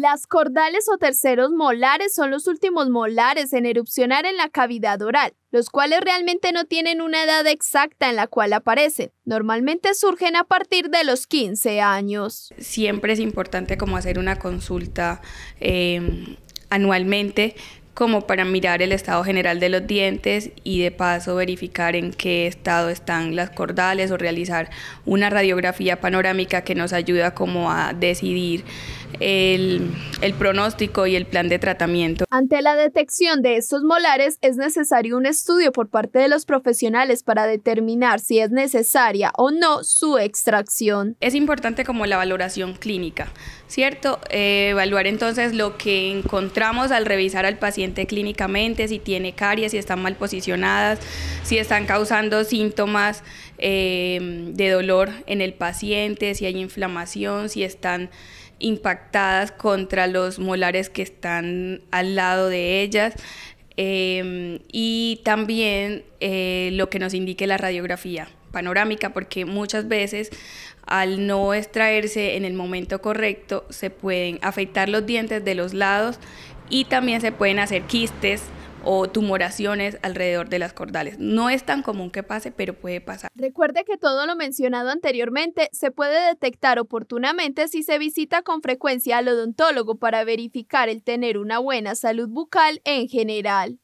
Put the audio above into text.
Las cordales o terceros molares son los últimos molares en erupcionar en la cavidad oral, los cuales realmente no tienen una edad exacta en la cual aparecen. Normalmente surgen a partir de los 15 años. Siempre es importante como hacer una consulta eh, anualmente como para mirar el estado general de los dientes y de paso verificar en qué estado están las cordales o realizar una radiografía panorámica que nos ayuda como a decidir el, pronóstico y el plan de tratamiento. Ante la detección de estos molares es necesario un estudio por parte de los profesionales para determinar si es necesaria o no su extracción. Es importante como la valoración clínica, ¿cierto? Eh, evaluar entonces lo que encontramos al revisar al paciente clínicamente, si tiene caries, si están mal posicionadas, si están causando síntomas eh, de dolor en el paciente, si hay inflamación, si están impactadas contra los molares que están al lado de ellas. Em, y también eh, lo que nos indique la radiografía panorámica, porque muchas veces al no extraerse en el momento correcto se pueden afectar los dientes de los lados y también se pueden hacer quistes o tumoraciones alrededor de las cordales. No es tan común que pase, pero puede pasar. Recuerde que todo lo mencionado anteriormente se puede detectar oportunamente si se visita con frecuencia al odontólogo para verificar el tener una buena salud bucal en general.